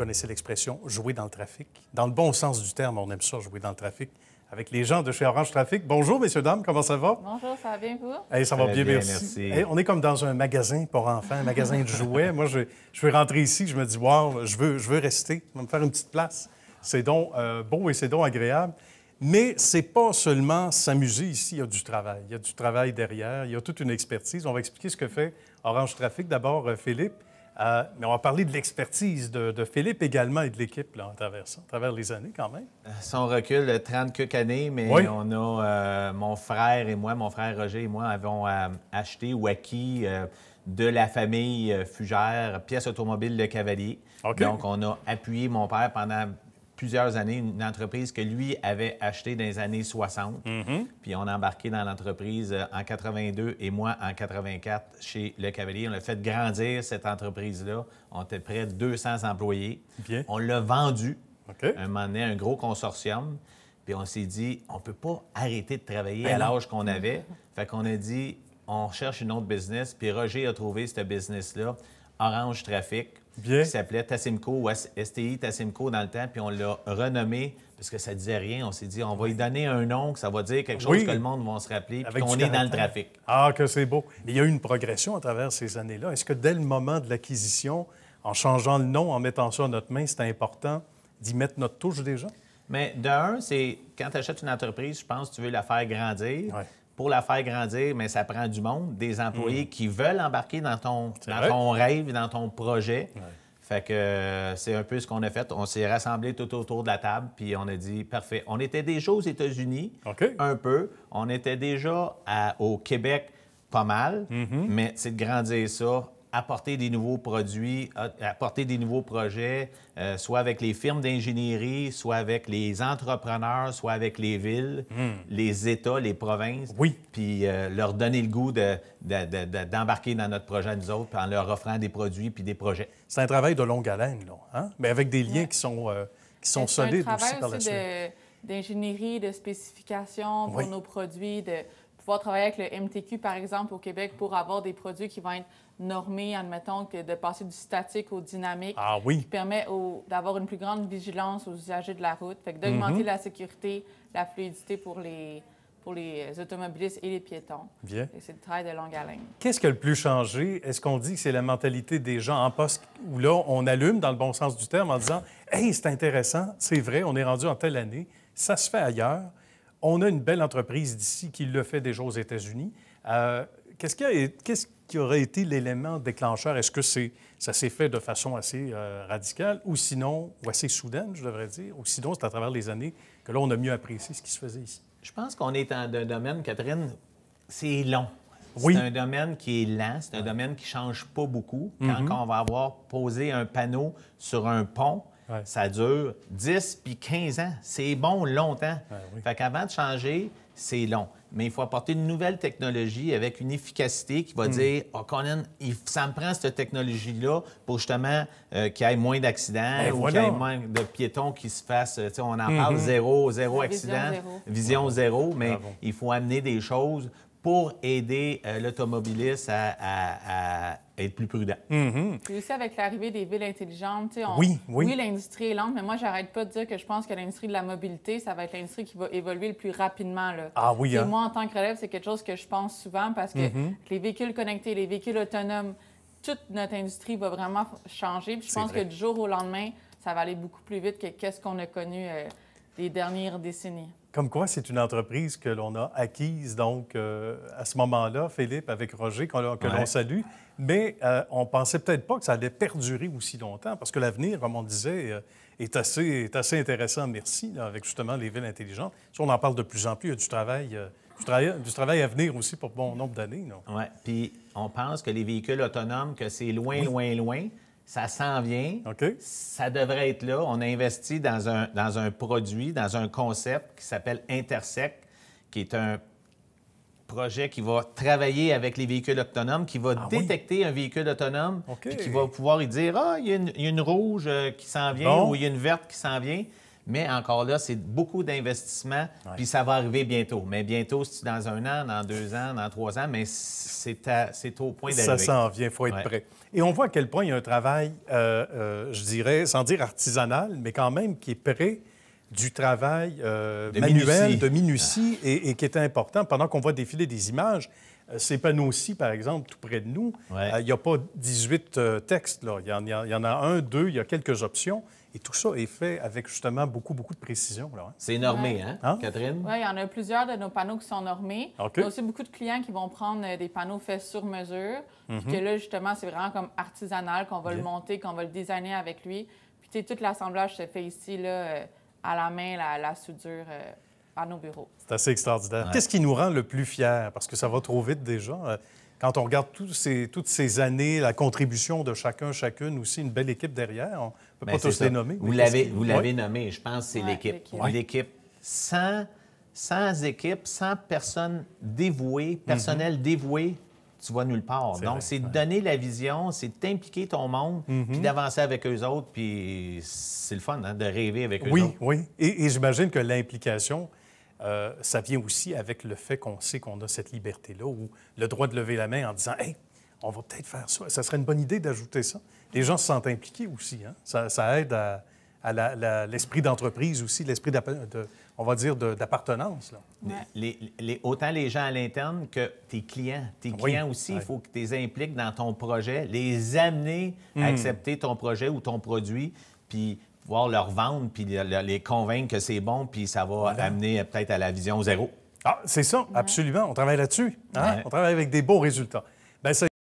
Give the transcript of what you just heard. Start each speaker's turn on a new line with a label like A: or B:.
A: connaissez l'expression jouer dans le trafic. Dans le bon sens du terme, on aime ça, jouer dans le trafic. Avec les gens de chez Orange Trafic. Bonjour, messieurs, dames, comment ça va?
B: Bonjour, ça va bien, vous? ça,
A: va, bien, merci. on est comme dans un magasin pour enfants, un magasin de jouets. Moi, je, vais rentrer ici, je me dis, wow, je veux, je veux rester, je vais me faire une petite place. C'est donc euh, beau et c'est donc agréable. Mais c'est pas seulement s'amuser ici, il y a du travail. Il y a du travail derrière, il y a toute une expertise. On va expliquer ce que fait Orange Trafic. D'abord, euh, Philippe, euh, mais on va parler de l'expertise de, Philippe également et de l'équipe en travers à travers les années quand même. Son recul, 30 quelques années, mais
C: on a euh, mon frère et moi, mon frère Roger et moi avons euh, acheté ou acquis de la famille Fugère pièce automobile de cavalier. Donc on a appuyé mon père pendant plusieurs années une entreprise que lui avait achetée dans les années 60. Mm-hmm. Puis on a embarqué dans l'entreprise euh, en 82 et moi en 84 chez Le Cavalier. On a fait grandir cette entreprise-là. On était près de 200 employés. On l'a vendu Un moment donné, un gros consortium. Puis on s'est dit, on ne peut pas arrêter de travailler ben à l'âge qu'on avait. Fait qu'on a dit, on cherche une autre business. Puis Roger a trouvé ce business-là Orange Trafic, qui s'appelait Tassimco ou STI Tassimco dans le temps, puis on l'a renommé parce que ça disait rien. On s'est dit, on va lui donner un nom, que ça va dire quelque chose que le monde va se rappeler, puis qu'on est dans le trafic.
A: Ah, que c'est beau. Mais il y a eu une progression à travers ces années-là. Est-ce que dès le moment de l'acquisition, en changeant le nom, en mettant ça à notre main, c'était important d'y mettre notre touche déjà?
C: Mais d'un, c'est quand tu achètes une entreprise, je pense que tu veux la faire grandir. pour la faire grandir, mais ça prend du monde, des employés mm. qui veulent embarquer dans ton, rêve, dans ton projet. Fait que euh, c'est un peu ce qu'on a fait. On s'est rassemblés tout autour de la table, puis on a dit parfait. On était déjà aux États-Unis, un peu. On était déjà au Québec, pas mal, mm-hmm. mais c'est de grandir ça apporter des nouveaux produits, apporter des nouveaux projets, euh, soit avec les firmes d'ingénierie, soit avec les entrepreneurs, soit avec les villes, hmm. les États, les provinces. Oui. Puis euh, leur donner le goût d'embarquer dans notre projet, nous autres, en leur offrant des produits puis des projets. C'est un travail de longue haleine, là, hein? mais
A: avec des liens qui sont, euh, qui sont solides aussi par la suite.
B: d'ingénierie, de spécification pour nos produits, de pouvoir travailler avec le MTQ, par exemple, au Québec, pour avoir des produits qui vont être normée, admettons, que de passer du statique au dynamique, ah, oui. qui permet d'avoir une plus grande vigilance aux usagers de la route, fait d'augmenter mhm. la sécurité, la fluidité pour les, pour les automobilistes et les piétons. Bien. c'est le travail de longue haleine.
A: Qu'est-ce qui a le plus changé? Est-ce qu'on dit que c'est la mentalité des gens en poste où là, on allume dans le bon sens du terme en disant Hey, c'est intéressant, c'est vrai, on est rendu en telle année, ça se fait ailleurs. On a une belle entreprise d'ici qui le fait déjà aux États-Unis. Euh, Qu'est-ce qui, aurait été l'élément déclencheur? Est-ce que c'est, ça s'est fait de façon assez euh, radicale ou sinon, ou assez soudaine, je devrais dire, ou sinon c'est à travers les années que là, on a mieux apprécié ce qui se faisait ici? Je pense qu'on est dans un domaine, Catherine, c'est long. Oui. C'est un domaine qui est lent,
C: c'est un domaine qui ne change pas beaucoup. Quand mm-hmm. on va avoir posé un panneau sur un pont, ça dure 10 puis 15 ans. C'est bon longtemps. oui. Fait qu'avant de changer, c'est long. Mais il faut apporter une nouvelle technologie avec une efficacité qui va hmm. dire Oh, Conan, il, ça me prend cette technologie-là pour justement euh, qu'il y ait moins d'accidents ben, ou qu'il y ait moins de piétons qui se fassent. On en hmm, parle hmm. zéro, zéro accident, vision zéro, mais il faut amener des choses pour aider euh, l'automobiliste à, être plus prudent. Et mm-hmm.
B: aussi avec l'arrivée des villes intelligentes, on... oui, oui. l'industrie est lente, mais moi, j'arrête pas de dire que je pense que l'industrie de la mobilité, ça va être l'industrie qui va évoluer le plus rapidement. Là. Ah oui. Hein. Moi, en tant que relève, c'est quelque chose que je pense souvent parce que mm-hmm. les véhicules connectés, les véhicules autonomes, toute notre industrie va vraiment changer. je pense que du jour au lendemain, ça va aller beaucoup plus vite que qu'est-ce qu'on a connu euh, les dernières décennies.
A: Comme quoi, c'est une entreprise que l'on a acquise, donc, euh, à ce moment-là, Philippe, avec Roger, que l'on salue. Mais on euh, on pensait peut-être pas que ça allait perdurer aussi longtemps, parce que l'avenir, comme on disait, euh, est, assez, intéressant, merci, avec justement les villes intelligentes. on en parle de plus en plus, il y a du travail, travail, à venir aussi pour bon nombre d'années. Oui, puis on pense
C: que les véhicules autonomes, que c'est loin, loin, loin. Ça s'en vient. Ça devrait être là. On a investi dans un, produit, dans un concept qui s'appelle Intersect, qui est un projet qui va travailler avec les véhicules autonomes, qui va ah détecter un véhicule autonome, qui va pouvoir y dire Ah, il y, a une, rouge euh, qui s'en vient ou il y a une verte qui s'en vient. Mais encore là, c'est beaucoup d'investissement, puis ça va arriver bientôt. Mais bientôt, c'est dans un an, dans deux ans, dans trois ans, mais c'est au point d'arriver. Ça s'en
A: vient, il faut être prêt. Et on voit à quel point il y a un travail, euh, euh, je dirais, sans dire artisanal, mais quand même qui est prêt du travail euh, manuel, de minutie, ah. et, et, qui est important. Pendant qu'on voit défiler des images, euh, panneaux-ci, par exemple, tout près de nous. Euh, il n'y a pas 18 euh, textes. Il, y en, a un, deux, il y a quelques options. Et tout ça est fait avec justement beaucoup, beaucoup de précision. Hein. C'est normé, hein, hein? Catherine? Oui,
B: il y en a plusieurs de nos panneaux qui sont normés. Il y a aussi beaucoup de clients qui vont prendre des panneaux faits sur mesure. Mm-hmm. que là, justement, c'est vraiment comme artisanal, qu'on va le monter, qu'on va le designer avec lui. Puis, tu tout l'assemblage se fait ici, là, à la main, la, soudure.
A: C'est assez extraordinaire. Qu'est-ce qui nous rend le plus fiers? Parce que ça va trop vite déjà. Euh, quand on regarde toutes ces années, la contribution de chacun, chacune, aussi une belle équipe derrière, on ne peut ben, pas tous les nommer. Vous l'avez, vous l'avez nommé, je pense, c'est l'équipe. L'équipe.
C: Sans, sans équipe, sans personne dévouée, personnel mhm. dévoué, tu vois nulle part. Donc, c'est de donner la vision, c'est t'impliquer ton monde, mhm. puis d'avancer avec eux autres, puis
A: c'est le fun hein, de rêver avec eux oui, autres. Oui, oui. et j'imagine que l'implication, euh, ça vient aussi avec le fait qu'on sait qu'on a cette liberté-là ou le droit de lever la main en disant Hey, on va peut-être faire ça. Ça serait une bonne idée d'ajouter ça. Les gens se sentent impliqués aussi. Hein. Ça, aide à, l'esprit d'entreprise aussi, l'esprit, on va dire, d'appartenance.
C: Les, autant les gens à l'interne que tes clients. Tes clients aussi, il faut que tu les impliques dans ton projet, les amener à hmm. accepter ton projet ou ton produit. Puis leur vendre puis les convaincre que c'est bon, puis ça va amener peut-être à la vision zéro. Ah, c'est
A: ça, absolument. On travaille là-dessus. Hein? On travaille avec des beaux résultats. Ben,